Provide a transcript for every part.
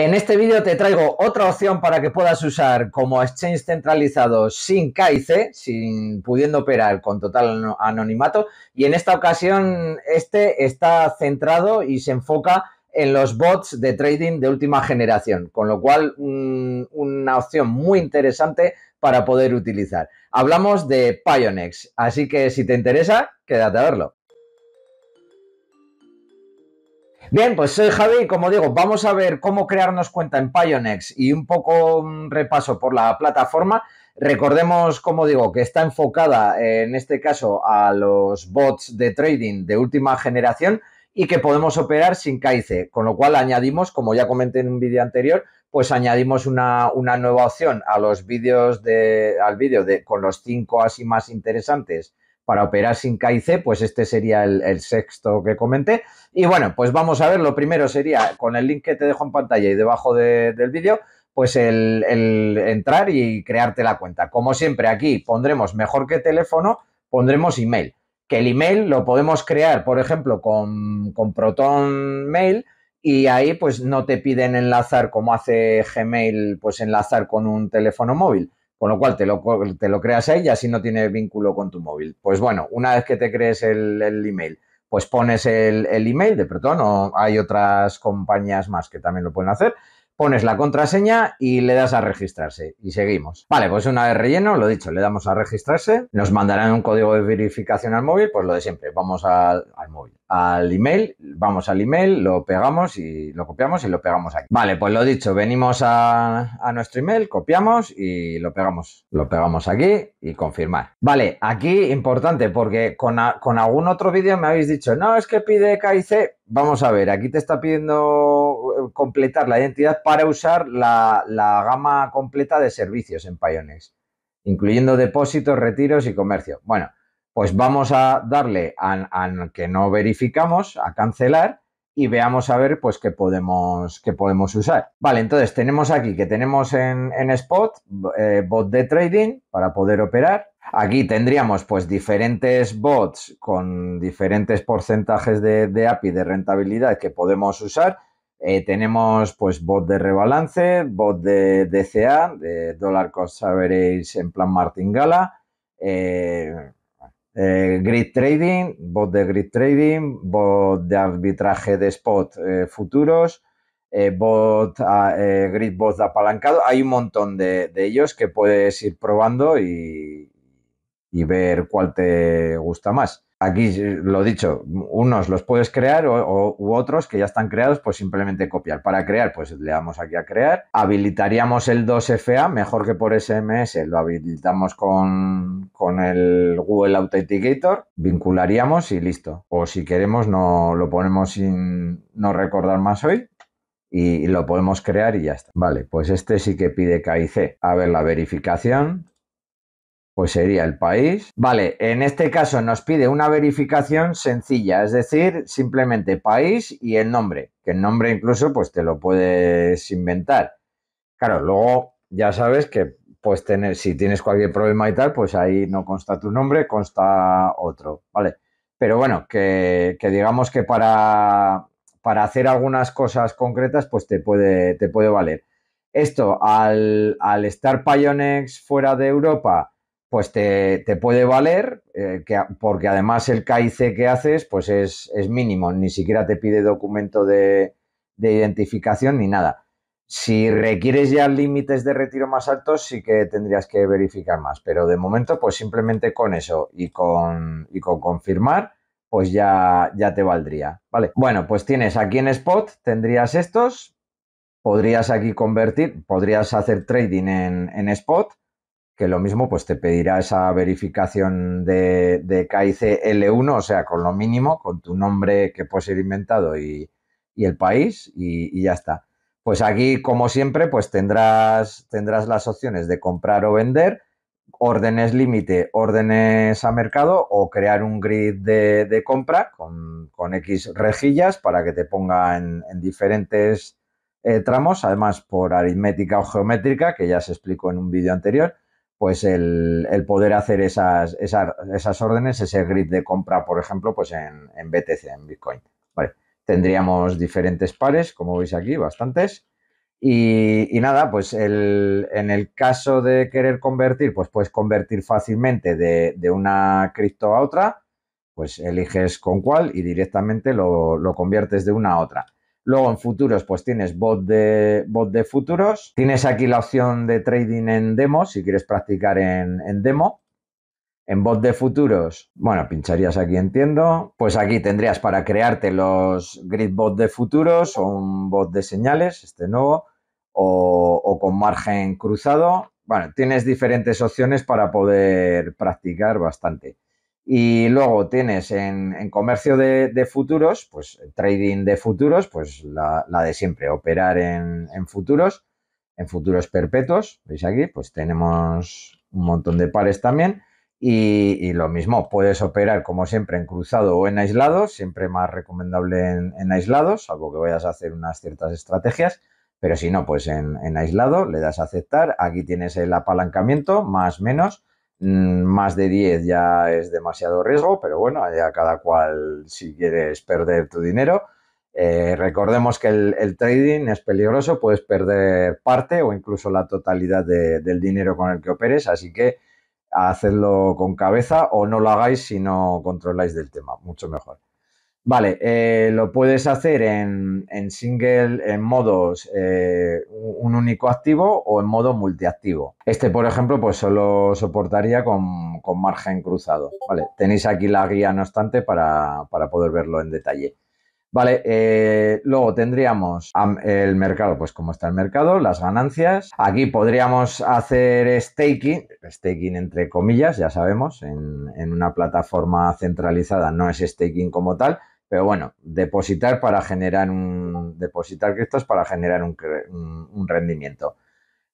En este vídeo te traigo otra opción para que puedas usar como exchange centralizado sin KIC, sin pudiendo operar con total anonimato. Y en esta ocasión este está centrado y se enfoca en los bots de trading de última generación, con lo cual mm, una opción muy interesante para poder utilizar. Hablamos de Pionex, así que si te interesa, quédate a verlo. Bien, pues soy Javi como digo, vamos a ver cómo crearnos cuenta en Pionex y un poco un mm, repaso por la plataforma. Recordemos, como digo, que está enfocada eh, en este caso a los bots de trading de última generación y que podemos operar sin caice. con lo cual añadimos, como ya comenté en un vídeo anterior, pues añadimos una, una nueva opción a los vídeos de, al vídeo de, con los cinco así más interesantes para operar sin KIC, pues este sería el, sexto que comenté. Y bueno, pues vamos a ver, lo primero sería con el link que te dejo en pantalla y debajo del vídeo, pues el, el, entrar y crearte la cuenta. Como siempre, aquí pondremos mejor que teléfono, pondremos email. Que el email lo podemos crear, por ejemplo, con, con Proton Mail y ahí pues no te piden enlazar como hace Gmail, pues enlazar con un teléfono móvil con lo cual te lo, creas ahí y así no tiene vínculo con tu móvil. Pues bueno, una vez que te crees el, email, pues pones el, email de Proton o hay otras compañías más que también lo pueden hacer. Pones la contraseña y le das a registrarse y seguimos. Vale, pues una vez relleno, lo dicho, le damos a registrarse, nos mandarán un código de verificación al móvil, pues lo de siempre, vamos al móvil, al email, vamos al email, lo pegamos y lo copiamos y lo pegamos aquí. Vale, pues lo dicho, venimos a, nuestro email, copiamos y lo pegamos. Lo pegamos aquí y confirmar. Vale, aquí importante porque con, algún otro vídeo me habéis dicho, no, es que pide KIC. Vamos a ver, aquí te está pidiendo eh, completar la identidad para usar la, gama completa de servicios en Payones, incluyendo depósitos, retiros y comercio. Bueno, pues vamos a darle al que no verificamos, a cancelar, y veamos a ver pues qué podemos, qué podemos usar. Vale, entonces tenemos aquí que tenemos en, Spot eh, bot de trading para poder operar. Aquí tendríamos pues diferentes bots con diferentes porcentajes de, API de rentabilidad que podemos usar. Eh, tenemos pues bot de rebalance, bot de DCA, de dólar Cost veréis en plan Martingala, eh, eh, grid trading, bot de grid trading, bot de arbitraje de spot eh, futuros, eh, bot, ah, eh, grid apalancado. Hay un montón de, ellos que puedes ir probando y, y ver cuál te gusta más. Aquí eh, lo dicho, unos los puedes crear o, u otros que ya están creados, pues simplemente copiar. Para crear, pues le damos aquí a crear. Habilitaríamos el 2FA, mejor que por SMS, lo habilitamos con, el Google Authenticator, vincularíamos y listo. O si queremos, no lo ponemos sin no recordar más hoy y lo podemos crear y ya está. Vale, pues este sí que pide KIC. A ver, la verificación pues sería el país. Vale, en este caso nos pide una verificación sencilla, es decir, simplemente país y el nombre, que el nombre incluso pues te lo puedes inventar. Claro, luego ya sabes que pues tener, si tienes cualquier problema y tal, pues ahí no consta tu nombre, consta otro, ¿vale? Pero bueno, que, digamos que para, para hacer algunas cosas concretas, pues te puede, te puede valer. Esto, al, al estar Pionex fuera de Europa, pues te, puede valer, eh, porque además el KIC que haces pues es, mínimo, ni siquiera te pide documento de, identificación ni nada. Si requieres ya límites de retiro más altos, sí que tendrías que verificar más. Pero de momento, pues simplemente con eso y con, y con confirmar, pues ya, ya te valdría. Vale. Bueno, pues tienes aquí en Spot, tendrías estos. Podrías aquí convertir, podrías hacer trading en, en Spot que lo mismo pues te pedirá esa verificación de, de KIC L1, o sea, con lo mínimo, con tu nombre que puede ser inventado y, el país, y, ya está. Pues aquí, como siempre, pues tendrás, tendrás las opciones de comprar o vender, órdenes límite, órdenes a mercado o crear un grid de, compra con, X rejillas para que te ponga en, diferentes eh, tramos, además por aritmética o geométrica, que ya se explicó en un vídeo anterior pues el, poder hacer esas, esas, órdenes, ese grid de compra, por ejemplo, pues en, en BTC, en Bitcoin. Tendríamos diferentes pares, como veis aquí, bastantes. Y, nada, pues en el caso de querer convertir, pues puedes convertir fácilmente de, una cripto a otra, pues eliges con cuál y directamente lo conviertes de una a otra. Luego en futuros, pues tienes bot de, de futuros. Tienes aquí la opción de trading en demo, si quieres practicar en, en demo. En bot de futuros, bueno, pincharías aquí, entiendo. Pues aquí tendrías para crearte los grid bot de futuros o un bot de señales, este nuevo, o, o con margen cruzado. Bueno, tienes diferentes opciones para poder practicar bastante. Y luego tienes en, comercio de, futuros, pues trading de futuros, pues la, de siempre, operar en, futuros, en futuros perpetuos, veis aquí, pues tenemos un montón de pares también. Y, lo mismo, puedes operar como siempre en cruzado o en aislado, siempre más recomendable en, aislados algo que vayas a hacer unas ciertas estrategias, pero si no, pues en aislado le das a aceptar, aquí tienes el apalancamiento, más menos, Mm, más de 10 ya es demasiado riesgo, pero bueno, ya cada cual si quieres perder tu dinero. Eh, recordemos que el, trading es peligroso, puedes perder parte o incluso la totalidad del dinero con el que operes, así que hacedlo con cabeza o no lo hagáis si no controláis del tema, mucho mejor. Vale, eh, lo puedes hacer en, en single, en modos eh, un único activo o en modo multiactivo. Este, por ejemplo, pues solo soportaría con, margen cruzado. Vale, tenéis aquí la guía, no obstante, para poder verlo en detalle. Vale, eh, luego tendríamos el mercado, pues cómo está el mercado, las ganancias. Aquí podríamos hacer staking, staking entre comillas, ya sabemos, en, una plataforma centralizada no es staking como tal, pero bueno, depositar para generar un, depositar criptos para generar un rendimiento.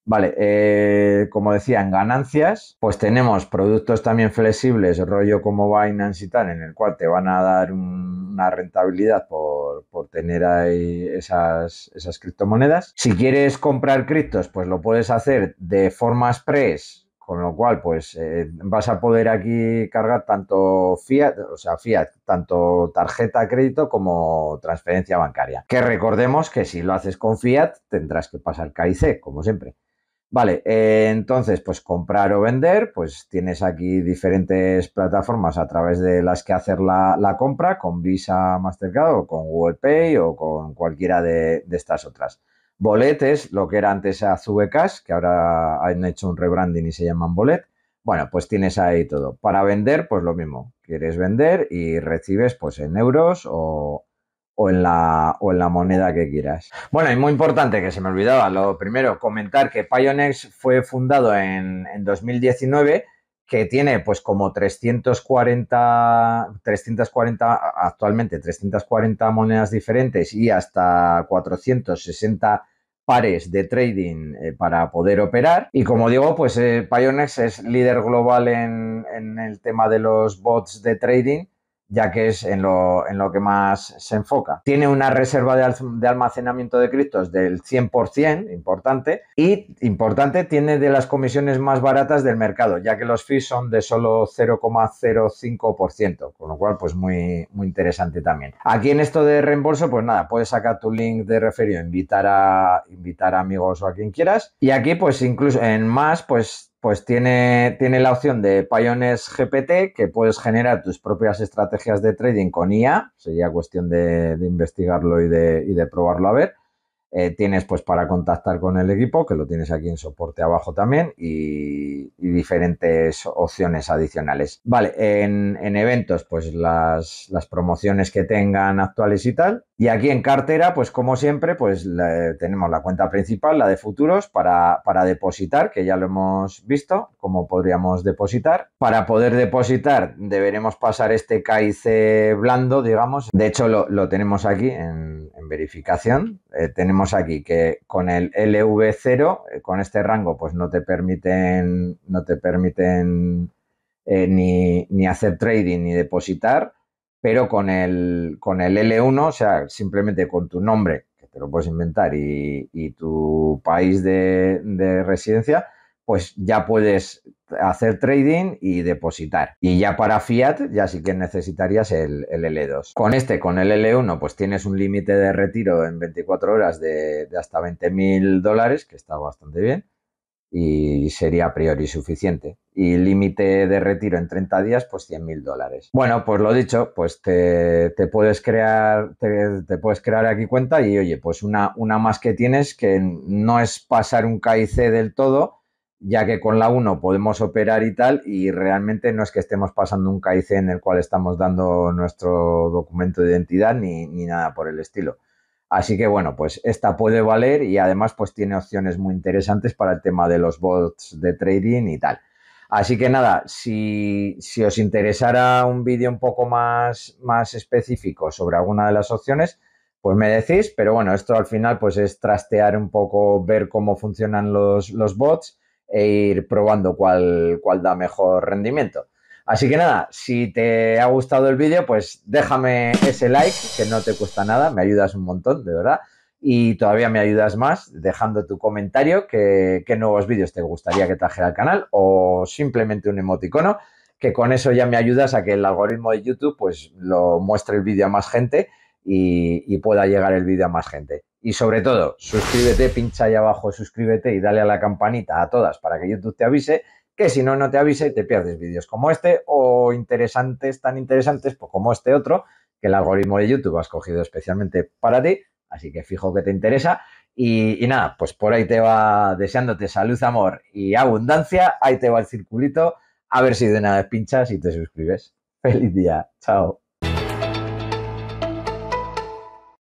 Vale, eh, como decía, en ganancias, pues tenemos productos también flexibles, rollo como Binance y tal, en el cual te van a dar una rentabilidad por, tener ahí esas, esas criptomonedas. Si quieres comprar criptos, pues lo puedes hacer de forma express, con lo cual pues eh, vas a poder aquí cargar tanto fiat, o sea, fiat, tanto tarjeta crédito como transferencia bancaria. Que recordemos que si lo haces con fiat tendrás que pasar KIC, como siempre. Vale, eh, entonces, pues comprar o vender, pues tienes aquí diferentes plataformas a través de las que hacer la, compra con Visa, Mastercard o con Google Pay o con cualquiera de, estas otras. Boletes, lo que era antes Azube Cash, que ahora han hecho un rebranding y se llaman Bolet. Bueno, pues tienes ahí todo. Para vender, pues lo mismo. Quieres vender y recibes pues en euros o, o en, la, o en la moneda que quieras. Bueno, y muy importante que se me olvidaba, lo primero, comentar que Pionex fue fundado en, en 2019 que tiene pues como 340, 340, actualmente 340 monedas diferentes y hasta 460 pares de trading eh, para poder operar. Y como digo, pues eh, Pionex es líder global en, en el tema de los bots de trading ya que es en lo, en lo, que más se enfoca. Tiene una reserva de, almacenamiento de criptos del 100%, importante, y importante, tiene de las comisiones más baratas del mercado, ya que los fees son de solo 0,05%, con lo cual, pues muy, muy interesante también. Aquí en esto de reembolso, pues nada, puedes sacar tu link de referido, invitar a, invitar a amigos o a quien quieras, y aquí, pues incluso en más, pues pues tiene, tiene la opción de Payones GPT, que puedes generar tus propias estrategias de trading con IA, sería cuestión de, de investigarlo y de, y de probarlo a ver. Eh, tienes pues para contactar con el equipo, que lo tienes aquí en soporte abajo también, y, diferentes opciones adicionales. Vale, en, eventos, pues las, promociones que tengan actuales y tal. Y aquí en cartera, pues como siempre, pues tenemos la cuenta principal, la de futuros, para, depositar, que ya lo hemos visto, cómo podríamos depositar. Para poder depositar, deberemos pasar este KIC blando, digamos. De hecho, lo, tenemos aquí en verificación eh, tenemos aquí que con el LV0, eh, con este rango, pues no te permiten, no te permiten eh, ni, hacer trading ni depositar, pero con el, con el L1, o sea, simplemente con tu nombre, que te lo puedes inventar, y, tu país de, residencia, pues ya puedes hacer trading y depositar. Y ya para fiat, ya sí que necesitarías el, el L2. Con este, con el L1, pues tienes un límite de retiro en 24 horas de, hasta 20 mil dólares, que está bastante bien, y sería a priori suficiente. Y límite de retiro en 30 días, pues 100 mil dólares. Bueno, pues lo dicho, pues te, puedes crear, te, puedes crear aquí cuenta y oye, pues una, una más que tienes que no es pasar un KIC del todo, ya que con la 1 podemos operar y tal, y realmente no es que estemos pasando un KIC en el cual estamos dando nuestro documento de identidad ni, nada por el estilo. Así que bueno, pues esta puede valer y además pues tiene opciones muy interesantes para el tema de los bots de trading y tal. Así que nada, si, os interesara un vídeo un poco más, más específico sobre alguna de las opciones, pues me decís, pero bueno, esto al final pues es trastear un poco, ver cómo funcionan los bots e ir probando cuál, da mejor rendimiento. Así que nada, si te ha gustado el vídeo, pues déjame ese like, que no te cuesta nada, me ayudas un montón, de verdad. Y todavía me ayudas más dejando tu comentario, que, qué nuevos vídeos te gustaría que trajera al canal o simplemente un emoticono, que con eso ya me ayudas a que el algoritmo de YouTube pues lo muestre el vídeo a más gente y, y pueda llegar el vídeo a más gente. Y sobre todo, suscríbete, pincha ahí abajo, suscríbete y dale a la campanita a todas para que YouTube te avise, que si no, no te avise y te pierdes vídeos como este o interesantes, tan interesantes pues como este otro, que el algoritmo de YouTube ha escogido especialmente para ti, así que fijo que te interesa. Y, y nada, pues por ahí te va deseándote salud, amor y abundancia, ahí te va el circulito, a ver si de nada pinchas y te suscribes. Feliz día, chao.